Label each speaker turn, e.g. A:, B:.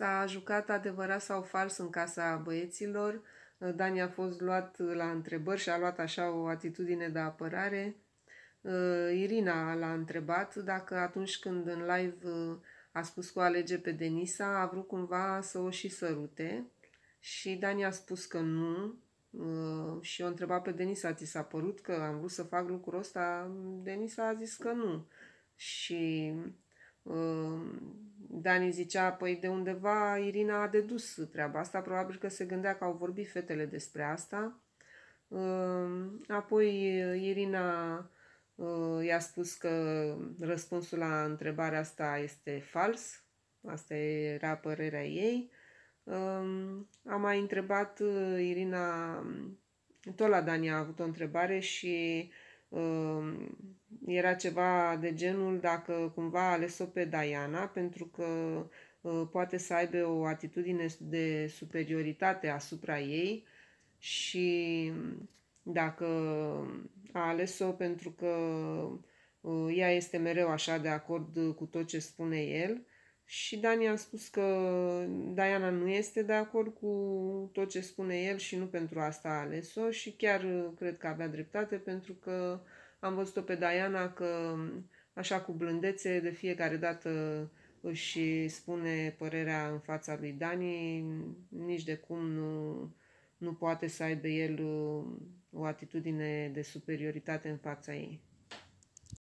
A: S-a jucat adevărat sau fals în casa băieților. Dani a fost luat la întrebări și a luat așa o atitudine de apărare. Uh, Irina l-a întrebat dacă atunci când în live uh, a spus că o alege pe Denisa, a vrut cumva să o și sărute și Dani a spus că nu uh, și o întreba pe Denisa, ți s-a părut că am vrut să fac lucrul ăsta? Denisa a zis că nu și Dani zicea, păi de undeva Irina a dedus treaba asta, probabil că se gândea că au vorbit fetele despre asta. Apoi uh, Irina uh, i-a spus că răspunsul la întrebarea asta este fals, asta era părerea ei. A mai întrebat uh, Irina, tot la Dani a avut o întrebare și Um, era ceva de genul dacă cumva a ales-o pe Diana, pentru că uh, poate să aibă o atitudine de superioritate asupra ei și dacă a ales-o pentru că uh, ea este mereu așa de acord cu tot ce spune el și Dani a spus că Diana nu este de acord cu tot ce spune el și nu pentru asta a ales-o și chiar uh, cred că avea dreptate pentru că am văzut-o pe Diana că um, așa cu blândețe de fiecare dată își spune părerea în fața lui Dani, nici de cum nu, nu poate să aibă el uh, o atitudine de superioritate în fața ei.